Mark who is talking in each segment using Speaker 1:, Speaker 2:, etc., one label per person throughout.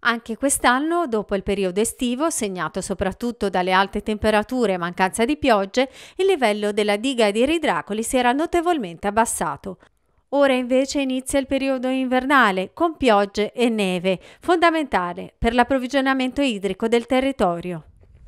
Speaker 1: Anche quest'anno, dopo il periodo estivo, segnato soprattutto dalle alte temperature e mancanza di piogge, il livello della diga di Ridracoli si era notevolmente abbassato. Ora invece inizia il periodo invernale con piogge e neve, fondamentale per l'approvvigionamento idrico del territorio.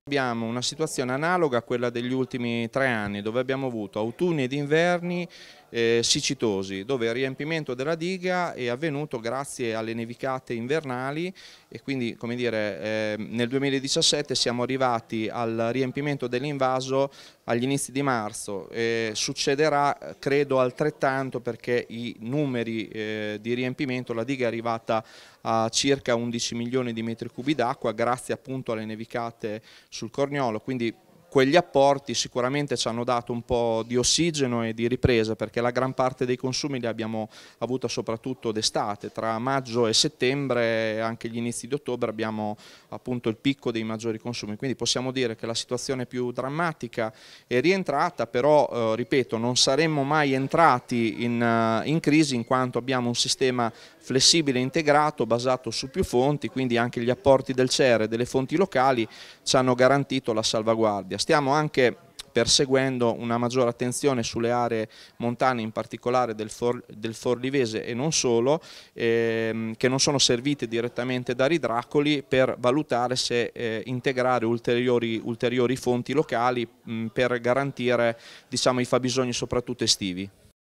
Speaker 2: Abbiamo una situazione analoga a quella degli ultimi tre anni dove abbiamo avuto autunni ed inverni eh, siccitosi dove il riempimento della diga è avvenuto grazie alle nevicate invernali e quindi come dire, eh, nel 2017 siamo arrivati al riempimento dell'invaso agli inizi di marzo, eh, succederà credo altrettanto perché i numeri eh, di riempimento, la diga è arrivata a circa 11 milioni di metri cubi d'acqua grazie appunto alle nevicate sul Corniolo, quindi quegli apporti sicuramente ci hanno dato un po' di ossigeno e di ripresa perché la gran parte dei consumi li abbiamo avuta soprattutto d'estate, tra maggio e settembre e anche gli inizi di ottobre abbiamo appunto il picco dei maggiori consumi, quindi possiamo dire che la situazione più drammatica è rientrata, però eh, ripeto non saremmo mai entrati in, eh, in crisi in quanto abbiamo un sistema flessibile e integrato basato su più fonti, quindi anche gli apporti del CERE e delle fonti locali ci hanno garantito la salvaguardia stiamo anche perseguendo una maggiore attenzione sulle aree montane, in particolare del, For, del Forlivese e non solo, ehm, che non sono servite direttamente da Ridracoli per valutare se eh, integrare ulteriori, ulteriori, fonti locali mh, per garantire diciamo, i fabbisogni soprattutto estivi.